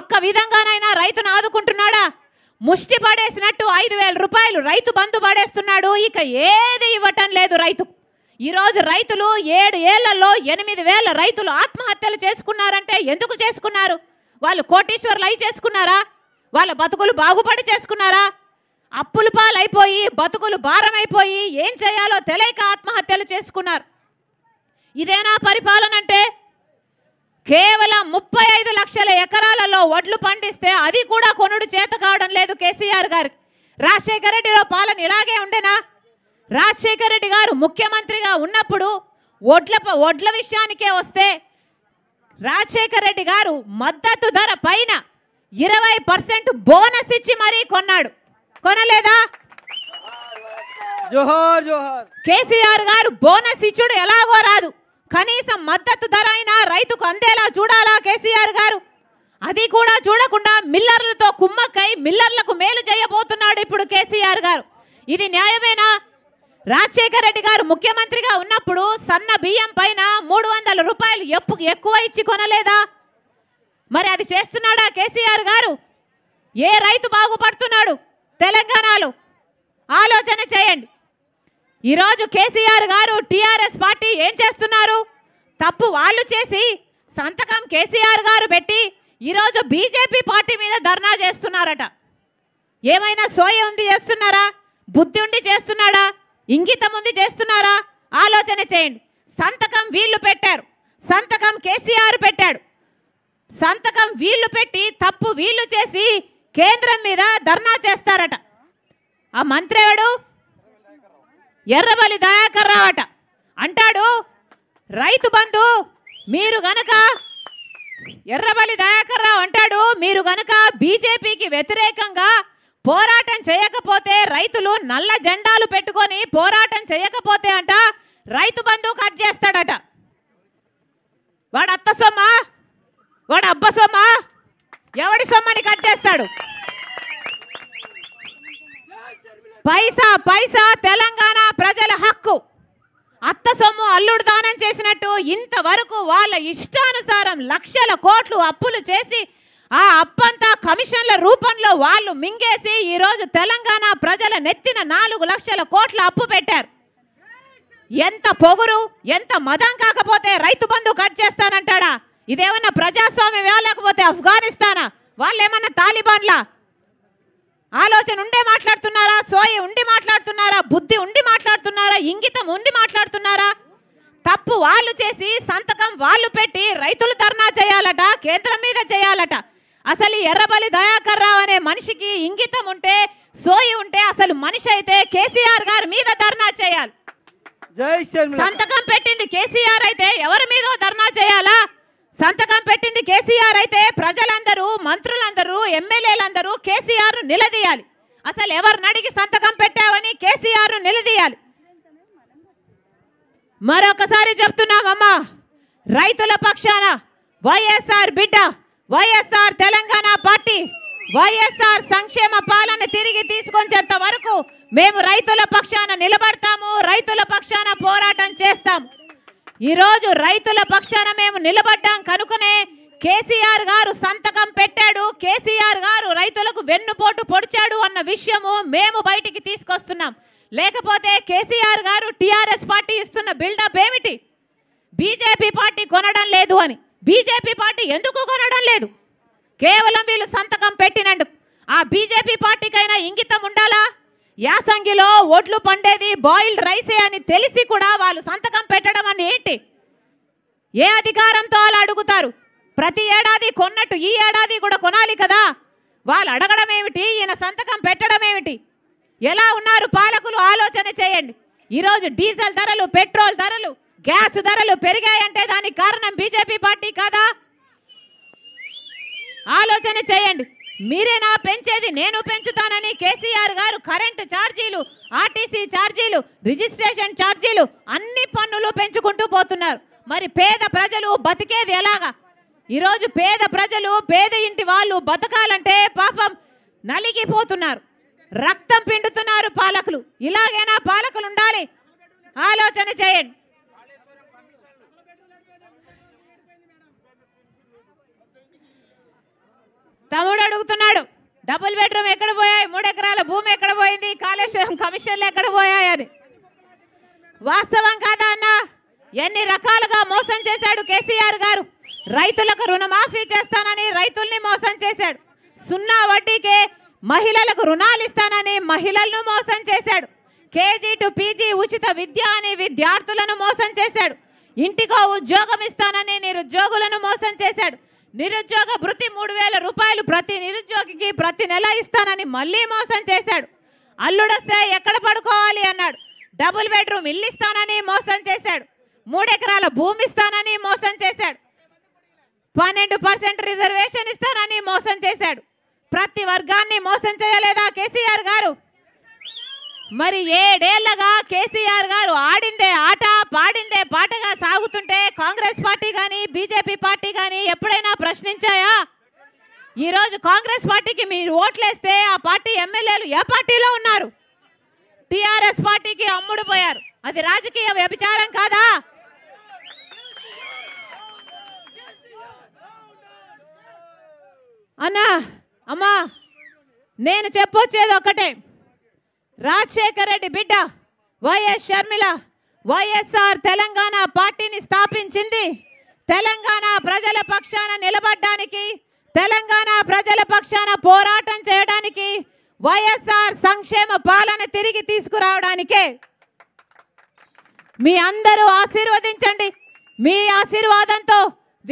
ఒక్క విధంగానైనా రైతును ఆదుకుంటున్నాడా ముష్టి పడేసినట్టు ఐదు వేల రూపాయలు రైతు బంధు పడేస్తున్నాడు ఇక ఏది ఇవ్వటం లేదు రైతు ఈరోజు రైతులు ఏడు ఏళ్లలో ఎనిమిది వేల రైతులు ఆత్మహత్యలు చేసుకున్నారంటే ఎందుకు చేసుకున్నారు వాళ్ళు కోటీశ్వర్లు అయి చేసుకున్నారా వాళ్ళ బతుకులు బాగుపడి చేసుకున్నారా అప్పులు పాలైపోయి బతుకులు భారమైపోయి ఏం చేయాలో తెలియక ఆత్మహత్యలు చేసుకున్నారు ఇదేనా పరిపాలన అంటే కేవలం ముప్పై ఐదు లక్షల ఎకరాలలో వడ్లు పండిస్తే అది కూడా కొనుడు చేత కావడం లేదు కేసీఆర్ గారు రాజశేఖర రెడ్డిలో పాలన ఇలాగే ఉండేనా రాజశేఖర రెడ్డి గారు ముఖ్యమంత్రిగా ఉన్నప్పుడు వడ్ల వడ్ల విషయానికే వస్తే రాజశేఖర రెడ్డి గారు మద్దతు ధర పైన ఇరవై పర్సెంట్ బోనస్ ఇచ్చి మరీ కొన్నాడు కొనలేదా కేసీఆర్ గారు బోనస్ ఇచ్చుడు ఎలాగో రాదు కనీసం మద్దతు ధర అయినా రైతుకు అందేలా చూడాలా కేసీఆర్ గారు అది కూడా చూడకుండా మిల్లర్లతో కుమ్మక్కై మిల్లర్లకు మేలు చేయబోతున్నాడు ఇప్పుడు కేసీఆర్ గారు ఇది న్యాయమేనా రాజశేఖర రెడ్డి గారు ముఖ్యమంత్రిగా ఉన్నప్పుడు సన్న బియ్యం పైన మూడు వందల రూపాయలు ఎప్పు ఎక్కువ ఇచ్చి కొనలేదా మరి అది చేస్తున్నాడా కేసీఆర్ గారు ఏ రైతు బాగుపడుతున్నాడు తెలంగాణలో ఆలోచన చేయండి ఈరోజు కేసీఆర్ గారు టీఆర్ఎస్ పార్టీ ఏం చేస్తున్నారు తప్పు వాళ్ళు చేసి సంతకం కేసీఆర్ గారు పెట్టి ఈరోజు బీజేపీ పార్టీ మీద ధర్నా చేస్తున్నారట ఏమైనా సోయ ఉండి చేస్తున్నారా బుద్ధి ఉండి చేస్తున్నాడా ఇంగితం ఉంది చేస్తున్నారా ఆలోచన చేయండి సంతకం వీళ్ళు పెట్టారు సంతకం కేసీఆర్ పెట్టాడు సంతకం వీళ్ళు పెట్టి తప్పు వీళ్ళు చేసి కేంద్రం మీద ధర్నా చేస్తారట ఆ మంత్రి ఎవడు ఎర్రబలి దయాకర్ రావట అంటాడు రైతు బంధు మీరు గనక ఎర్రబలి దయాకర్ రావు అంటాడు మీరు గనక బీజేపీకి వ్యతిరేకంగా పోరాటం చేయకపోతే రైతులు నల్ల జెండాలు పెట్టుకొని పోరాటం చేయకపోతే అంట రైతు బంధు కట్ చేస్తాడట వాడు అత్త సొమ్మ వాడు అబ్బ సొమ్మ ఎవడి సొమ్మని కట్ చేస్తాడు పైసా పైసా తెలంగాణ ప్రజల హక్కు అత్త సొమ్ము అల్లుడు దానం చేసినట్టు ఇంతవరకు వాళ్ళ ఇష్టానుసారం లక్షల కోట్లు అప్పులు చేసి ఆ అప్పంతా కమిషన్ల రూపంలో వాళ్ళు మింగేసి ఈరోజు తెలంగాణ ప్రజల నెత్తిన నాలుగు లక్షల కోట్ల అప్పు పెట్టారు ఎంత పొగురు ఎంత మదం కాకపోతే రైతు బంధు కట్ చేస్తానంటాడా ఇదేమన్నా ప్రజాస్వామ్యం లేకపోతే ఆఫ్ఘనిస్తానా ఏమన్నా తాలిబాన్లా ఆలోచన ఉండే మాట్లాడుతున్నారా సోయి ఉండి మాట్లాడుతున్నారా బుద్ధి ఉండి మాట్లాడుతున్నారా ఇంగితం ఉండి మాట్లాడుతున్నారా తప్పు వాళ్ళు చేసి సంతకం వాళ్ళు పెట్టి రైతులు ధర్నా చేయాలట కేంద్రం మీద చేయాలట అసలు ఎర్రబలి దయాకర్ రావు అనే మనిషికి ఇంగితం ఉంటే సోయి ఉంటే అసలు మనిషి అయితే కేసీఆర్ గారి మీద ధర్నా చేయాలి సంతకం పెట్టింది కేసీఆర్ అయితే ఎవరి మీద ధర్నా చేయాలా సంతకం పెట్టింది కేసీఆర్ అయితే ప్రజలందరూ మంత్రులందరూ ఎమ్మెల్యేలందరూ కేసీఆర్ నిలదీయాలి అసలు ఎవరిని అడిగి సంతకం పెట్టావని కేసీఆర్ నిలదీయాలి మరొకసారి చెప్తున్నామమ్మా రైతుల పక్షాన వైఎస్ఆర్ బిడ్డ వైఎస్ఆర్ తెలంగాణ పార్టీ వైఎస్ఆర్ సంక్షేమ పాలన తిరిగి తీసుకొచ్చేంత వరకు మేము రైతుల పక్షాన నిలబడతాము రైతుల పక్షాన పోరాటం చేస్తాము ఈరోజు రైతుల పక్షాన మేము నిలబడ్డాం కనుకనే కేసీఆర్ గారు సంతకం పెట్టాడు కేసీఆర్ గారు రైతులకు వెన్నుపోటు పొడిచాడు అన్న విషయము మేము బయటికి తీసుకొస్తున్నాం లేకపోతే కేసీఆర్ గారు టీఆర్ఎస్ పార్టీ ఇస్తున్న బిల్డప్ ఏమిటి బీజేపీ పార్టీ కొనడం లేదు అని బీజేపీ పార్టీ ఎందుకు కొనడం లేదు కేవలం వీళ్ళు సంతకం పెట్టినందుకు ఆ బీజేపీ పార్టీకైనా ఇంగితం ఉండాలా యాసంగిలో ఓట్లు పండేది బాయిల్డ్ రైసే అని తెలిసి కూడా వాళ్ళు సంతకం పెట్టడం అని ఏంటి ఏ అధికారంతో అలా అడుగుతారు ప్రతి ఏడాది కొన్నట్టు ఈ ఏడాది కూడా కొనాలి కదా వాళ్ళు అడగడం ఏమిటి ఈయన సంతకం పెట్టడం ఏమిటి ఎలా ఉన్నారు పాలకులు ఆలోచన చేయండి ఈరోజు డీజిల్ ధరలు పెట్రోల్ ధరలు గ్యాస్ ధరలు పెరిగాయంటే దానికి కారణం బీజేపీ పార్టీ కాదా ఆలోచన చేయండి మీరేనా పెంచేది నేను పెంచుతానని కేసీఆర్ గారు కరెంటు ఛార్జీలు ఆర్టీసీ ఛార్జీలు రిజిస్ట్రేషన్ ఛార్జీలు అన్ని పన్నులు పెంచుకుంటూ పోతున్నారు మరి పేద ప్రజలు బతికేది ఎలాగా ఈరోజు పేద ప్రజలు పేద ఇంటి వాళ్ళు బతకాలంటే పాపం నలిగిపోతున్నారు రక్తం పిండుతున్నారు పాలకులు ఇలాగైనా పాలకులు ఉండాలి ఆలోచన చేయండి తమ్ముడు అడుగుతున్నాడు డబుల్ బెడ్రూమ్ ఎక్కడ పోయాయి మూడు ఎకరాల భూమి ఎక్కడ పోయింది కాళేశ్వరం కమిషన్లు ఎక్కడ పోయాయని వాస్తవం కాదా అన్న ఎన్ని రకాలుగా మోసం చేశాడు కేసీఆర్ గారు రైతులకు రుణమాఫీ చేస్తానని రైతుల్ని మోసం చేశాడు సున్నా వడ్డీకే మహిళలకు రుణాలు ఇస్తానని మహిళలను మోసం చేశాడు కేజీ టు పీజీ ఉచిత విద్య అని విద్యార్థులను మోసం చేశాడు ఇంటికో ఉద్యోగం ఇస్తానని నిరుద్యోగులను మోసం చేశాడు నిరుద్యోగ భృతి మూడు వేల రూపాయలు ప్రతి నిరుద్యోగికి ప్రతి నెల ఇస్తానని మళ్ళీ మోసం చేశాడు అల్లుడొస్తే ఎక్కడ పడుకోవాలి అన్నాడు డబుల్ బెడ్రూమ్ ఇల్లు ఇస్తానని మోసం చేశాడు మూడెకరాల భూమి ఇస్తానని మోసం చేశాడు పన్నెండు పర్సెంట్ రిజర్వేషన్ ఇస్తానని మోసం చేశాడు ప్రతి వర్గాన్ని మోసం చేయలేదా కేసీఆర్ గారు మరి ఏడేళ్లగా కేసీఆర్ గారు ఆడిందే ఆట పాడిందే పాటగా సాగుతుంటే కాంగ్రెస్ పార్టీ కానీ బీజేపీ పార్టీ కానీ ఎప్పుడైనా ప్రశ్నించాయా ఈరోజు కాంగ్రెస్ పార్టీకి మీరు ఓట్లేస్తే ఆ పార్టీ ఎమ్మెల్యేలు ఏ పార్టీలో ఉన్నారు టీఆర్ఎస్ పార్టీకి అమ్ముడుపోయారు అది రాజకీయ వ్యభిచారం కాదా అన్నా అమ్మా నేను చెప్పొచ్చేది ఒకటే రాజశేఖర రెడ్డి బిడ్డ వైఎస్ షర్మిల వైఎస్ఆర్ తెలంగాణ పార్టీని స్థాపించింది తెలంగాణ ప్రజల పక్షాన నిలబడ్డానికి తెలంగాణ ప్రజల పక్షాన పోరాటం చేయడానికి వైఎస్ఆర్ సంక్షేమ పాలన తిరిగి తీసుకురావడానికే మీ అందరూ ఆశీర్వదించండి మీ ఆశీర్వాదంతో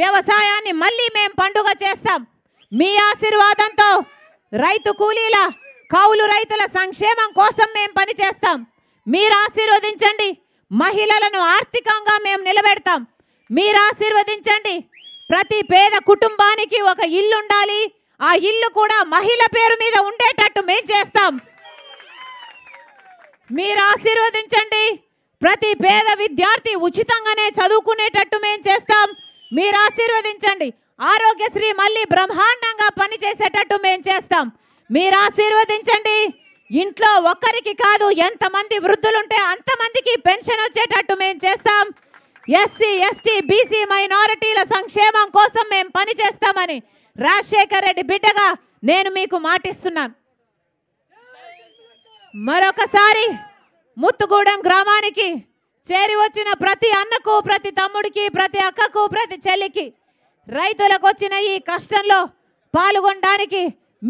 వ్యవసాయాన్ని మళ్ళీ మేము పండుగ చేస్తాం మీ ఆశీర్వాదంతో రైతు కూలీల కౌలు రైతుల సంక్షేమం కోసం మేము పనిచేస్తాం మీరు ఆశీర్వదించండి మహిళలను ఆర్థికంగా మేము నిలబెడతాం మీరు ఆశీర్వదించండి ప్రతి పేద కుటుంబానికి ఒక ఇల్లు ఉండాలి ఆ ఇల్లు కూడా మహిళ పేరు మీద ఉండేటట్టు మేము చేస్తాం మీరు ఆశీర్వదించండి ప్రతి పేద విద్యార్థి ఉచితంగానే చదువుకునేటట్టు మేము చేస్తాం మీరు ఆశీర్వదించండి ఆరోగ్యశ్రీ మళ్ళీ బ్రహ్మాండంగా పనిచేసేటట్టు మేము చేస్తాం మీరు ఆశీర్వదించండి ఇంట్లో ఒక్కరికి కాదు ఎంతమంది వృద్ధులుంటే అంతమందికి పెన్షన్ వచ్చేటట్టు మేము చేస్తాం ఎస్సీ ఎస్టీ బీసీ మైనారిటీల సంక్షేమం కోసం మేము పనిచేస్తామని రాజశేఖర్ రెడ్డి బిడ్డగా నేను మీకు మాటిస్తున్నాను మరొకసారి ముత్తుగూడెం గ్రామానికి చేరి వచ్చిన ప్రతి అన్నకు ప్రతి తమ్ముడికి ప్రతి అక్కకు ప్రతి చెల్లికి రైతులకు వచ్చిన ఈ కష్టంలో పాల్గొనడానికి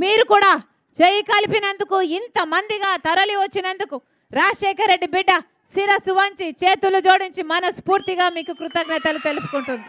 మీరు కూడా చేయి కలిపినందుకు ఇంతమందిగా తరలి వచ్చినందుకు రాజశేఖర్ రెడ్డి బిడ్డ శిరస్సు వంచి చేతులు జోడించి మనస్ఫూర్తిగా మీకు కృతజ్ఞతలు తెలుపుకుంటుంది